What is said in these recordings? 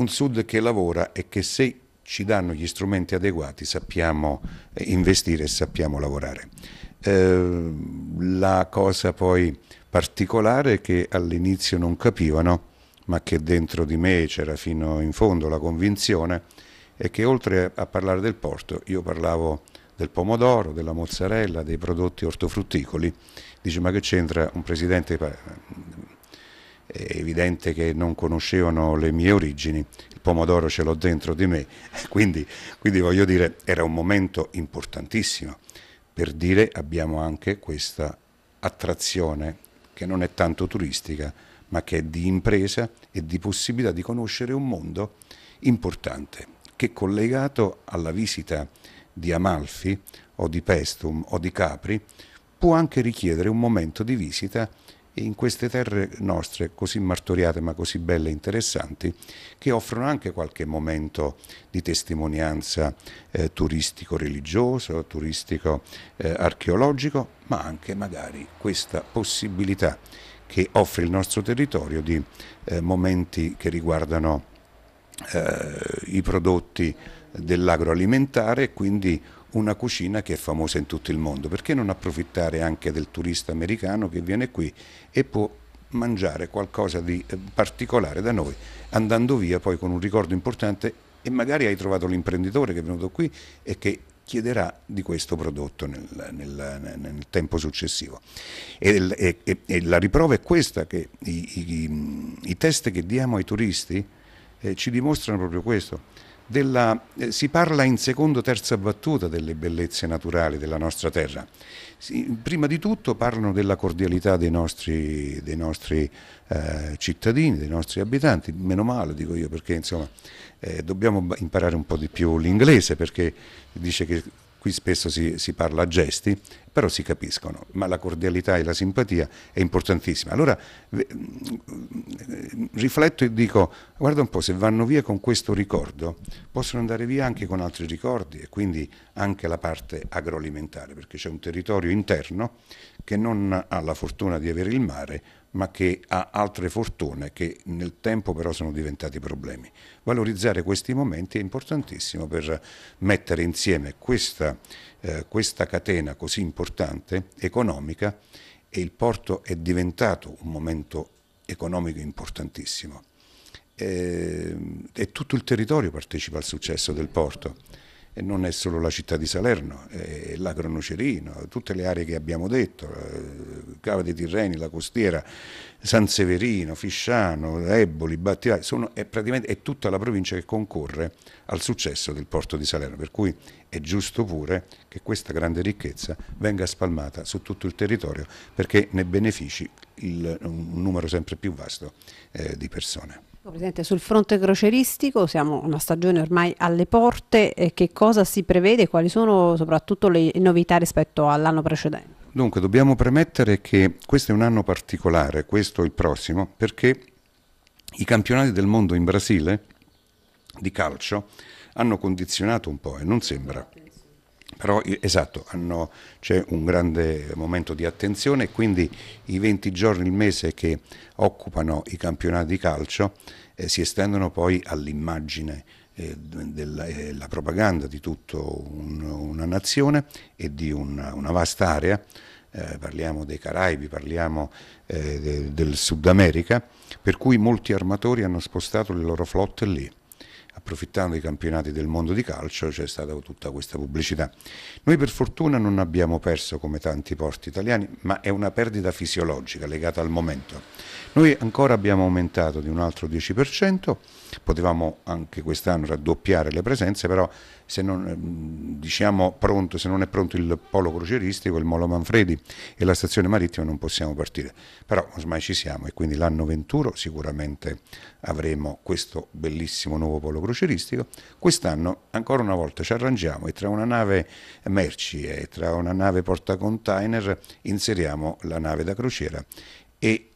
un Sud che lavora e che se ci danno gli strumenti adeguati sappiamo eh, investire e sappiamo lavorare. Eh, la cosa poi particolare che all'inizio non capivano, ma che dentro di me c'era fino in fondo la convinzione, è che oltre a parlare del porto, io parlavo del pomodoro, della mozzarella, dei prodotti ortofrutticoli. Dice ma che c'entra un presidente è evidente che non conoscevano le mie origini, il pomodoro ce l'ho dentro di me, quindi, quindi voglio dire era un momento importantissimo per dire abbiamo anche questa attrazione che non è tanto turistica ma che è di impresa e di possibilità di conoscere un mondo importante che collegato alla visita di Amalfi o di Pestum o di Capri può anche richiedere un momento di visita in queste terre nostre così martoriate ma così belle e interessanti che offrono anche qualche momento di testimonianza eh, turistico-religioso, turistico-archeologico, eh, ma anche magari questa possibilità che offre il nostro territorio di eh, momenti che riguardano eh, i prodotti dell'agroalimentare e quindi una cucina che è famosa in tutto il mondo, perché non approfittare anche del turista americano che viene qui e può mangiare qualcosa di eh, particolare da noi, andando via poi con un ricordo importante e magari hai trovato l'imprenditore che è venuto qui e che chiederà di questo prodotto nel, nel, nel tempo successivo. E, e, e, la riprova è questa, che i, i, i test che diamo ai turisti eh, ci dimostrano proprio questo della, eh, si parla in seconda o terza battuta delle bellezze naturali della nostra terra. Si, prima di tutto parlano della cordialità dei nostri, dei nostri eh, cittadini, dei nostri abitanti, meno male dico io perché insomma eh, dobbiamo imparare un po' di più l'inglese perché dice che Qui spesso si, si parla a gesti, però si capiscono, ma la cordialità e la simpatia è importantissima. Allora mm, rifletto e dico, guarda un po', se vanno via con questo ricordo, possono andare via anche con altri ricordi e quindi anche la parte agroalimentare, perché c'è un territorio interno che non ha la fortuna di avere il mare, ma che ha altre fortune che nel tempo però sono diventati problemi. Valorizzare questi momenti è importantissimo per mettere insieme questa, eh, questa catena così importante, economica, e il porto è diventato un momento economico importantissimo. E, ehm, e tutto il territorio partecipa al successo del porto e non è solo la città di Salerno, è l'Agronocerino, tutte le aree che abbiamo detto, eh, Cava dei Tirreni, la costiera, San Severino, Fisciano, Eboli, Battiai, sono, è praticamente è tutta la provincia che concorre al successo del porto di Salerno, per cui è giusto pure che questa grande ricchezza venga spalmata su tutto il territorio perché ne benefici il, un numero sempre più vasto eh, di persone. Presidente, sul fronte croceristico siamo una stagione ormai alle porte, che cosa si prevede e quali sono soprattutto le novità rispetto all'anno precedente? Dunque, dobbiamo premettere che questo è un anno particolare, questo è il prossimo, perché i campionati del mondo in Brasile di calcio hanno condizionato un po' e non sembra però esatto, c'è un grande momento di attenzione e quindi i 20 giorni il mese che occupano i campionati di calcio eh, si estendono poi all'immagine eh, della eh, propaganda di tutta un, una nazione e di una, una vasta area. Eh, parliamo dei Caraibi, parliamo eh, de, del Sud America, per cui molti armatori hanno spostato le loro flotte lì approfittando dei campionati del mondo di calcio c'è stata tutta questa pubblicità. Noi per fortuna non abbiamo perso come tanti porti italiani, ma è una perdita fisiologica legata al momento. Noi ancora abbiamo aumentato di un altro 10%, potevamo anche quest'anno raddoppiare le presenze, però se non, ehm, diciamo pronto, se non, è pronto il polo croceristico, il Molo Manfredi e la stazione marittima non possiamo partire, però ormai ci siamo e quindi l'anno 21 sicuramente avremo questo bellissimo nuovo polo croceristico, quest'anno ancora una volta ci arrangiamo e tra una nave merci e tra una nave porta container inseriamo la nave da crociera e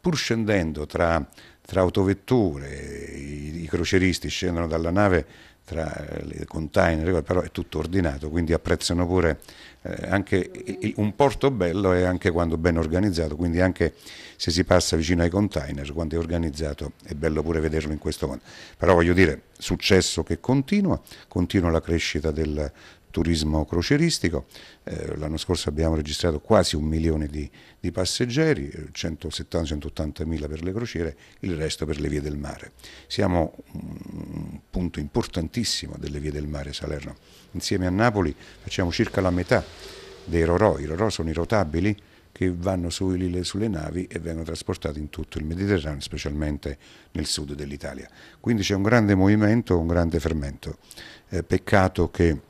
pur scendendo tra tra autovetture, i, i croceristi scendono dalla nave tra i container, però è tutto ordinato, quindi apprezzano pure eh, anche un porto bello e anche quando ben organizzato, quindi anche se si passa vicino ai container, quando è organizzato è bello pure vederlo in questo modo. Però voglio dire, successo che continua, continua la crescita del, turismo croceristico. Eh, l'anno scorso abbiamo registrato quasi un milione di, di passeggeri, 170-180 mila per le crociere, il resto per le vie del mare. Siamo un punto importantissimo delle vie del mare Salerno. Insieme a Napoli facciamo circa la metà dei Rorò. I Rorò sono i rotabili che vanno sulle, navi e vengono trasportati in tutto il Mediterraneo, specialmente nel sud dell'Italia. Quindi c'è un grande movimento, un grande fermento. Eh, peccato che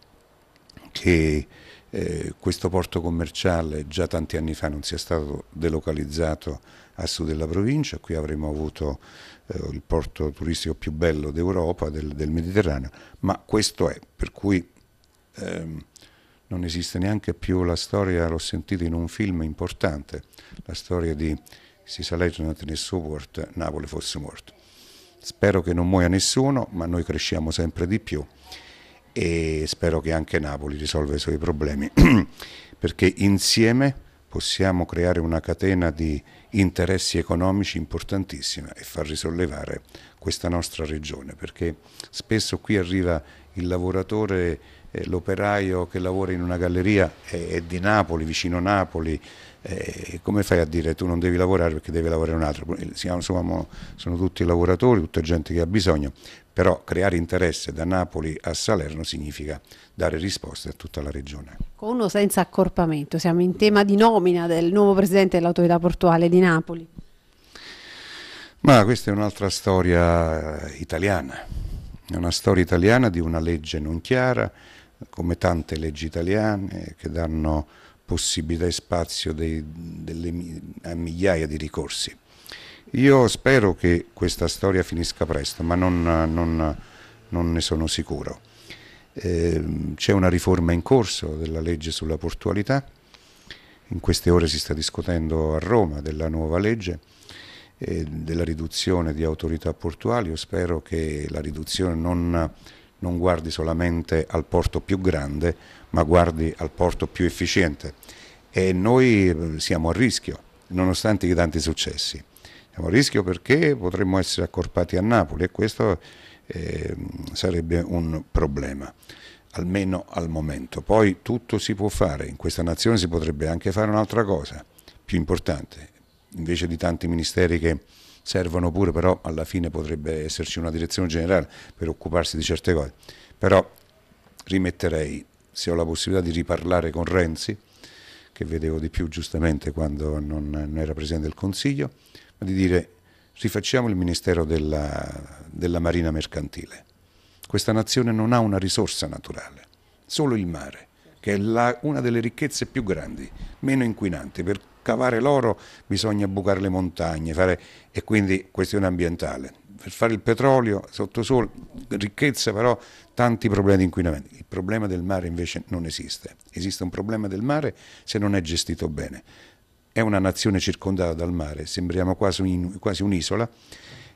che eh, questo porto commerciale già tanti anni fa non sia stato delocalizzato a sud della provincia, qui avremmo avuto eh, il porto turistico più bello d'Europa, del, del, Mediterraneo, ma questo è, per cui ehm, non esiste neanche più la storia, l'ho sentita in un film importante, la storia di si sa leggere Soport, Napoli fosse morto. Spero che non muoia nessuno, ma noi cresciamo sempre di più e spero che anche Napoli risolva i suoi problemi, perché insieme possiamo creare una catena di interessi economici importantissima e far risollevare questa nostra regione, perché spesso qui arriva il lavoratore, eh, l'operaio che lavora in una galleria eh, è di Napoli, vicino Napoli, eh, come fai a dire tu non devi lavorare perché devi lavorare un altro? Siamo, sono tutti lavoratori, tutta gente che ha bisogno, però creare interesse da Napoli a Salerno significa dare risposte a tutta la regione. Con o senza accorpamento, siamo in tema di nomina del nuovo presidente dell'autorità portuale di Napoli. Ma questa è un'altra storia eh, italiana, è una storia italiana di una legge non chiara, come tante leggi italiane che danno possibilità e spazio dei, delle, a migliaia di ricorsi. Io spero che questa storia finisca presto, ma non, non, non ne sono sicuro. Eh, C'è una riforma in corso della legge sulla portualità, in queste ore si sta discutendo a Roma della nuova legge eh, della riduzione di autorità portuali, io spero che la riduzione non, non guardi solamente al porto più grande, ma guardi al porto più efficiente e noi eh, siamo a rischio, nonostante i tanti successi. È un rischio perché potremmo essere accorpati a Napoli e questo eh, sarebbe un problema almeno al momento. Poi tutto si può fare, in questa nazione si potrebbe anche fare un'altra cosa più importante, invece di tanti ministeri che servono pure, però alla fine potrebbe esserci una direzione generale per occuparsi di certe cose. Però rimetterei, se ho la possibilità di riparlare con Renzi, che vedevo di più giustamente quando non, non era Presidente del Consiglio, ma di dire rifacciamo il Ministero della, della Marina Mercantile. Questa nazione non ha una risorsa naturale, solo il mare, che è la, una delle ricchezze più grandi, meno inquinanti. Per cavare l'oro bisogna bucare le montagne fare, e quindi questione ambientale. Per fare il petrolio sottosuolo, ricchezza però, tanti problemi di inquinamento. Il problema del mare invece non esiste. Esiste un problema del mare se non è gestito bene è una nazione circondata dal mare, sembriamo quasi, un, quasi un'isola,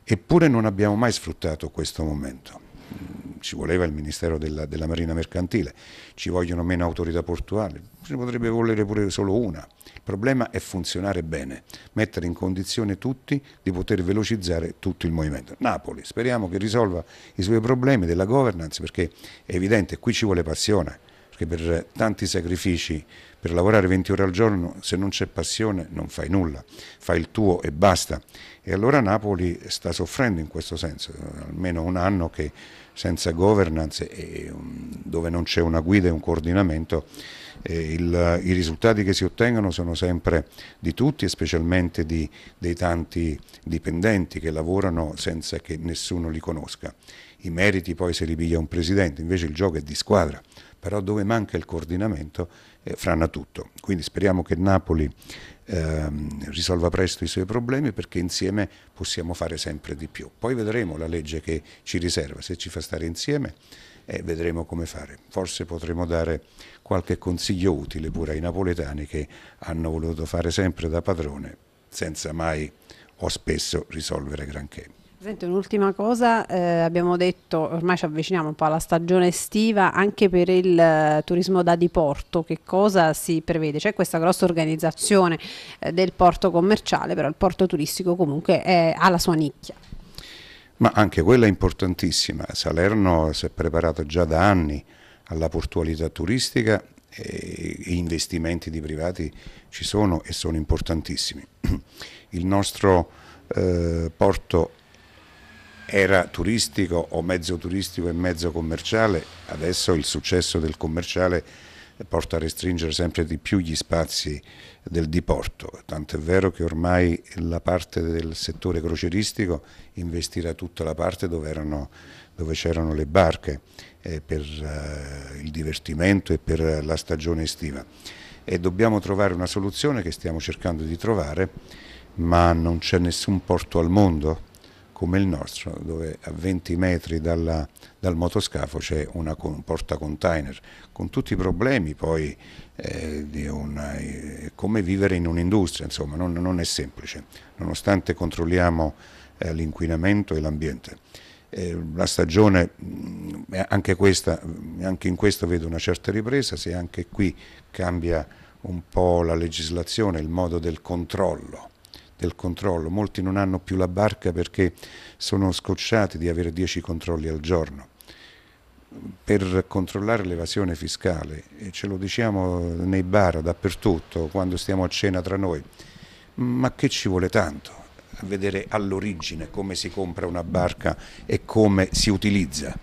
eppure non abbiamo mai sfruttato questo momento mm, ci voleva il Ministero della, della, Marina Mercantile, ci vogliono meno autorità portuali, ce ne potrebbe volere pure solo una. Il problema è funzionare bene, mettere in condizione tutti di poter velocizzare tutto il movimento. Napoli, speriamo che risolva i suoi problemi della governance perché è evidente, qui ci vuole passione perché per tanti sacrifici, per lavorare 20 ore al giorno, se non c'è passione non fai nulla, fai il tuo e basta. E allora Napoli sta soffrendo in questo senso, almeno un anno che senza governance e dove non c'è una guida e un coordinamento, eh, il, i risultati che si ottengono sono sempre di tutti e specialmente di, dei tanti dipendenti che lavorano senza che nessuno li conosca. I meriti poi se li piglia un presidente, invece il gioco è di squadra però dove manca il coordinamento eh, frana tutto. Quindi speriamo che Napoli ehm, risolva presto i suoi problemi perché insieme possiamo fare sempre di più. Poi vedremo la legge che ci riserva, se ci fa stare insieme eh, vedremo come fare. Forse potremo dare qualche consiglio utile pure ai napoletani che hanno voluto fare sempre da padrone senza mai o spesso risolvere granché. Senti, un'ultima cosa, eh, abbiamo detto, ormai ci avviciniamo un po' alla stagione estiva, anche per il eh, turismo da diporto, che cosa si prevede? C'è questa grossa organizzazione eh, del porto commerciale, però il porto turistico comunque è, ha la sua nicchia. Ma anche quella è importantissima, Salerno si è preparato già da anni alla portualità turistica e investimenti di privati ci sono e sono importantissimi. Il nostro eh, porto era turistico o mezzo turistico e mezzo commerciale, adesso il successo del commerciale porta a restringere sempre di più gli spazi del diporto, tant'è vero che ormai la parte del settore croceristico investirà tutta la parte dove, erano, dove c'erano le barche eh, per eh, il divertimento e per la stagione estiva e dobbiamo trovare una soluzione che stiamo cercando di trovare ma non c'è nessun porto al mondo come il nostro, dove a 20 metri dalla, dal motoscafo c'è un porta container, con tutti i problemi poi eh, di una, eh, come vivere in un'industria, insomma, non, non, è semplice, nonostante controlliamo eh, l'inquinamento e l'ambiente. Eh, la stagione, mm, anche, questa, mm, anche in questo vedo una certa ripresa, se anche qui cambia un po' la legislazione, il modo del controllo del controllo. Molti non hanno più la barca perché sono scocciati di avere 10 controlli al giorno. Per controllare l'evasione fiscale, e ce lo diciamo nei bar, dappertutto, quando stiamo a cena tra noi, ma che ci vuole tanto? A vedere all'origine come si compra una barca e come si utilizza.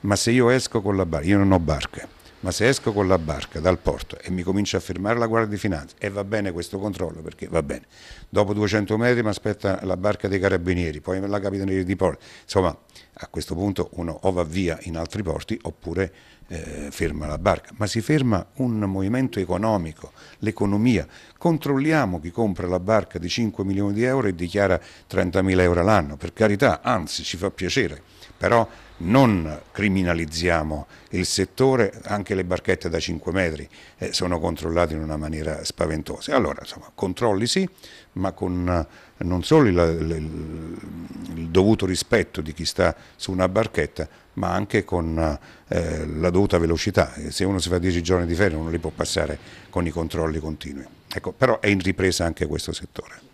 Ma se io esco con la barca, io non ho barca, ma se esco con la barca dal porto e mi comincia a fermare la Guardia di Finanza e va bene questo controllo perché va bene, dopo 200 metri mi aspetta la barca dei carabinieri, poi la capitaneria di porto, insomma a questo punto uno o va via in altri porti oppure eh, ferma la barca, ma si ferma un movimento economico, l'economia. Controlliamo chi compra la barca di 5 milioni di euro e dichiara 30 mila euro l'anno, per carità, anzi ci fa piacere, però non criminalizziamo il settore, anche le barchette da 5 metri eh, sono controllate in una maniera spaventosa. Allora, insomma, controlli sì, ma con non solo il, il, il, dovuto rispetto di chi sta su una barchetta, ma anche con eh, la dovuta velocità. Se uno si fa 10 giorni di ferie non li può passare con i controlli continui. Ecco, però è in ripresa anche questo settore.